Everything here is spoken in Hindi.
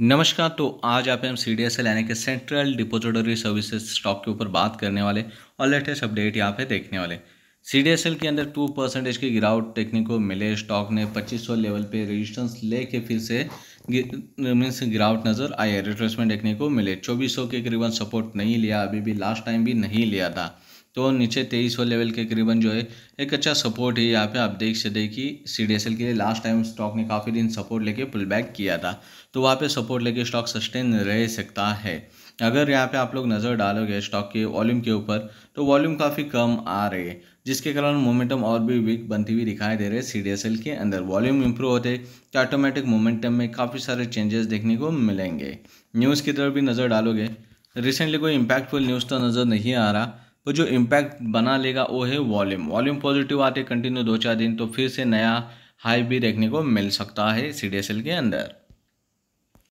नमस्कार तो आज आप हम सी डी एस एल यानी कि सेंट्रल डिपोजिटरी सर्विसेज स्टॉक के ऊपर बात करने वाले और लेटेस्ट अपडेट यहाँ पे देखने वाले सी डी एस एल के अंदर टू परसेंटेज की गिरावट देखने को मिले स्टॉक ने पच्चीस सौ लेवल पे रेजिस्टेंस लेके फिर से मीन्स गिरावट नज़र आई है रिट्रेसमेंट देखने को मिले चौबीस सौ के करीबन सपोर्ट नहीं लिया अभी भी लास्ट टाइम भी नहीं लिया था तो नीचे तेईस सौ लेवल के करीबन जो है एक अच्छा सपोर्ट है यहाँ पे आप देख सकते हैं कि सी डी एस एल के लिए लास्ट टाइम स्टॉक ने काफ़ी दिन सपोर्ट लेके पुल बैक किया था तो वहाँ पे सपोर्ट लेके स्टॉक सस्टेन रह सकता है अगर यहाँ पे आप लोग नज़र डालोगे स्टॉक के वॉल्यूम के ऊपर तो वॉल्यूम काफ़ी कम आ रहे हैं जिसके कारण मोमेंटम और भी वीक बनती हुई दिखाई दे रहे सी डी एस एल के अंदर वॉल्यूम इंप्रूव होते तो ऑटोमेटिक मोमेंटम में काफ़ी सारे चेंजेस देखने को मिलेंगे न्यूज़ की तरफ भी नज़र डालोगे रिसेंटली कोई इम्पैक्टफुल न्यूज़ तो नज़र नहीं आ रहा वो तो जो इम्पैक्ट बना लेगा वो है वॉल्यूम वॉल्यूम पॉजिटिव आते कंटिन्यू दो चार दिन तो फिर से नया हाई भी देखने को मिल सकता है सी के अंदर